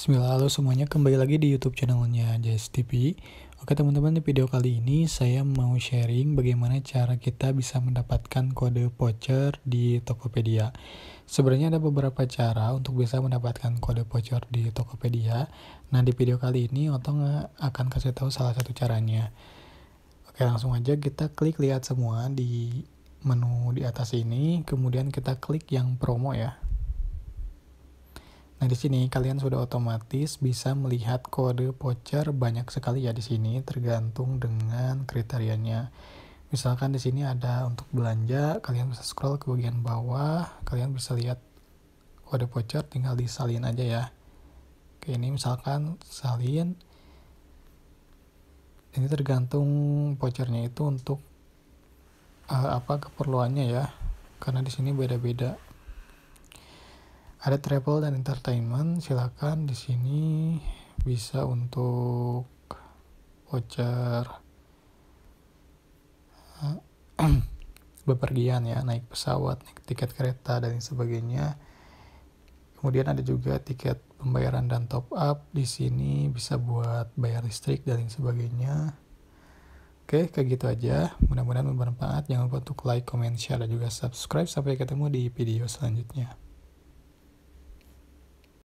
Bismillah, halo semuanya, kembali lagi di YouTube channelnya Jazz Oke teman-teman, di video kali ini saya mau sharing bagaimana cara kita bisa mendapatkan kode voucher di Tokopedia. Sebenarnya ada beberapa cara untuk bisa mendapatkan kode voucher di Tokopedia. Nah, di video kali ini Otong eh, akan kasih tahu salah satu caranya. Oke, langsung aja kita klik lihat semua di menu di atas ini, kemudian kita klik yang promo ya. Nah, di sini kalian sudah otomatis bisa melihat kode voucher banyak sekali ya di sini tergantung dengan kriterianya. Misalkan di sini ada untuk belanja, kalian bisa scroll ke bagian bawah, kalian bisa lihat kode voucher tinggal disalin aja ya. Oke, ini misalkan salin. Ini tergantung vouchernya itu untuk uh, apa keperluannya ya. Karena di sini beda-beda ada travel dan entertainment silahkan di sini bisa untuk voucher bepergian ya naik pesawat naik tiket kereta dan sebagainya kemudian ada juga tiket pembayaran dan top up di sini bisa buat bayar listrik dan sebagainya Oke, kayak gitu aja. Mudah-mudahan bermanfaat. Jangan lupa untuk like, comment, share, dan juga subscribe. Sampai ketemu di video selanjutnya.